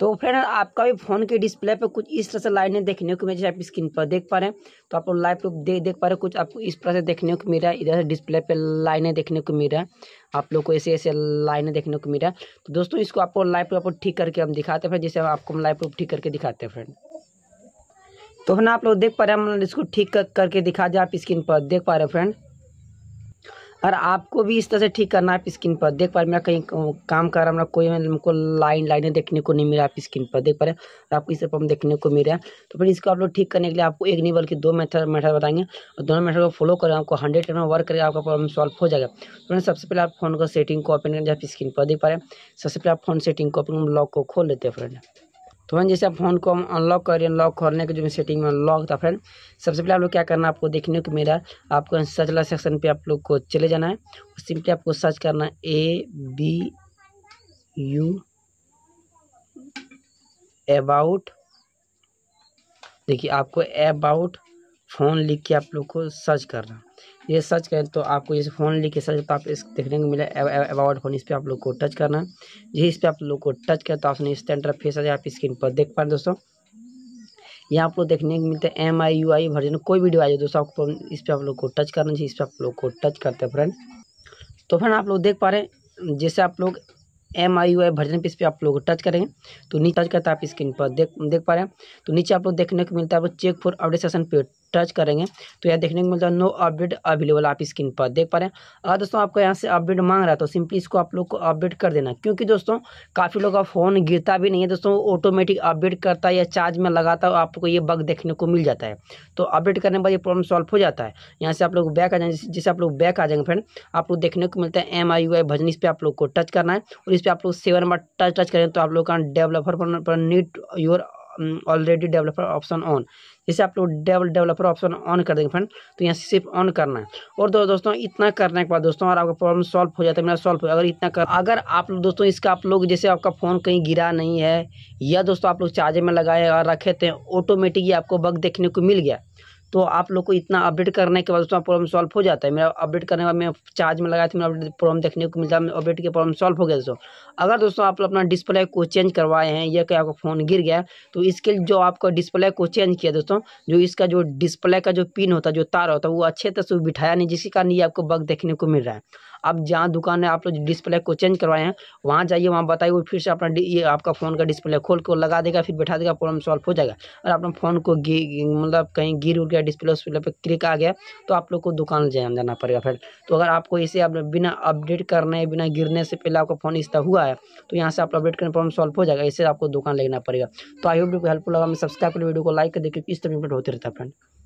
तो फ्रेंड आपका भी फ़ोन के डिस्प्ले पर कुछ इस तरह से लाइनें देखने को मिल आप स्क्रीन पर देख पा रहे हैं तो आप लोग लाइव प्रूफ देख देख पा रहे हैं कुछ आपको इस तरह से देखने को मिल रहा है इधर से डिस्प्ले पर लाइनें देखने को मिल रहा है आप लोग को ऐसे ऐसे लाइनें देखने को मिल रहा है तो दोस्तों इसको आपको लाइव प्रूफ आपको ठीक करके हम दिखाते हैं फ्रेंड जैसे आपको हम लाइव प्रूफ ठीक करके दिखाते हैं फ्रेंड तो फ्रेंड आप लोग देख पा रहे हैं हम इसको ठीक करके दिखा दें आप स्क्रीन पर देख पा रहे हैं फ्रेंड और आपको भी इस तरह से ठीक करना है आप स्क्रीन पर देख पा रहे मेरा कहीं काम कर रहा मेरा कोई हमको लाइन लाइनें देखने को नहीं मिला आप स्क्रीन पर देख पा रहे हैं मतलब आपको इस प्रॉब्लम देखने को मिल रहा है तो फिर इसको आप लोग ठीक करने के लिए आपको एक नहीं बल्कि दो मेथड मेथड बताएंगे और दोनों मेथड को फॉलो करें आपको हंड्रेड टाइम वर्क करेगा आपका प्रॉब्लम सॉल्व हो जाएगा तो मैंने सबसे पहले आप फोन का सेटिंग को ओपन करें आप स्क्रीन पर देख पा रहे हैं सबसे पहले आप फोन सेटिंग को ओपन लॉक को खोल लेते हैं फ्रेंड तो फ्रेंड जैसे आप फ़ोन को हम अनलॉक करें अनलॉक करने के जो सेटिंग में अनलॉक था फ्रेंड सबसे पहले आप लोग क्या करना है आपको देखने को मिला आपको सर्च वाला सेक्शन पे आप लोग को चले जाना है सिंपली आपको सर्च करना है ए बी यू अबाउट देखिए आपको अबाउट फ़ोन लिख के आप लोग को सर्च करना ये सर्च करें तो आपको जैसे फ़ोन लिख के सर्च तो आप इस देखने को मिला अबाउट फोन इस पर आप लोग को टच करना जी इस पर आप लोग को टच करें तो आपने इस फेस आ जाए आप स्क्रीन पर देख पा रहे दोस्तों यहाँ लोग देखने को मिलता है M I U I version कोई वीडियो आ जाए दोस्तों आपको इस पर आप लोग को टच करना जी इस पर आप लोग को टच करते हैं फ्रेंड तो फ्रेंड आप लोग देख पा रहे हैं जैसे आप लोग M I U I version पे इस पर आप लोग टच करेंगे तो नीचे टच करते हैं आप स्क्रीन पर देख देख पा रहे हैं तो नीचे आप लोग देखने को मिलता है आप चेक फॉर अपडेट सेशन पे टच करेंगे तो यहाँ देखने को मिलता है नो अपडेट अवेलेबल आप स्क्रीन पर देख पा रहे हैं अगर हाँ दोस्तों आपको यहाँ से अपडेट मांग रहा है तो सिंपली इसको आप लोग को अपडेट कर देना क्योंकि दोस्तों काफ़ी लोग का फ़ोन गिरता भी नहीं है दोस्तों ऑटोमेटिक अपडेट करता है या चार्ज में लगाता है आपको ये बग देखने को मिल जाता है तो अपडेट करने के बाद ये प्रॉब्लम सॉल्व हो जाता है यहाँ से आप लोग बैक आ जाएंगे जैसे आप लोग बैक आ जाएंगे फ्रेंड आप लोग देखने को मिलता है एम आई यू आई भजन इस पर आप लोग को टच करना है और इस पर आप लोग सेवन बार टच टच करें तो आप लोग का डेवलपर पर neat your already developer option on जैसे आप लोग डेवल डेवलपर ऑप्शन ऑन कर देंगे फ्रेंड तो यहाँ सिर्फ ऑन करना है और दो, दोस्तों इतना करने के बाद दोस्तों और आपका प्रॉब्लम सॉल्व हो जाता है मेरा सॉल्व हो अगर इतना कर अगर आप लोग दोस्तों इसका आप लोग जैसे आपका फ़ोन कहीं गिरा नहीं है या दोस्तों आप लोग चार्जर में लगाए और रखे थे ऑटोमेटिकली आपको बग देखने को मिल गया तो आप लोग को इतना अपडेट करने के बाद उसमें प्रॉब्लम सॉल्व हो जाता है मेरा अपडेट करने के बाद मैं चार्ज में लगाया था मेरा अपडेट प्रॉब्लम देखने को मिलता है अपडेट के प्रॉब्लम सॉल्व हो गया दोस्तों अगर दोस्तों आप अपना डिस्प्ले को चेंज करवाए हैं या कहीं आपका फ़ोन गिर गया तो इसके लिए जो आपका डिस्प्ले को चेंज किया दोस्तों जो इसका जो डिस्प्ले का जो पिन होता है जो तार होता है वो अच्छे तरह से बिठाया नहीं जिसके कारण ये आपको बग देखने को मिल रहा है अब जहाँ दुकान है आप लोग डिस्प्ले को चेंज करवाए हैं वहाँ जाइए वहाँ बताइए वो फिर से अपना ये आपका फ़ोन का डिस्प्ले खोल के लगा देगा फिर बैठा देगा प्रॉब्लम सॉल्व हो जाएगा और अपना फ़ोन को मतलब कहीं गिर उड़ गया डिस्प्ले उस्प्ले पर क्लिक आ गया तो आप लोग को दुकान जाना पड़ेगा फिर तो अगर आपको इसे आप बिना अपडेट करने बिना गिरने से पहले आपका फ़ोन इस हुआ है तो यहाँ से आप अपडेट करने प्रॉब्लम सॉल्व हो जाएगा इसे आपको दुकान लेना पड़ेगा तो आई होप वीडियो को हेल्पफुल लगा मैं सब्सक्राइब कर वीडियो को लाइक कर देखिए इस तरह होते रहता है फ्रेंड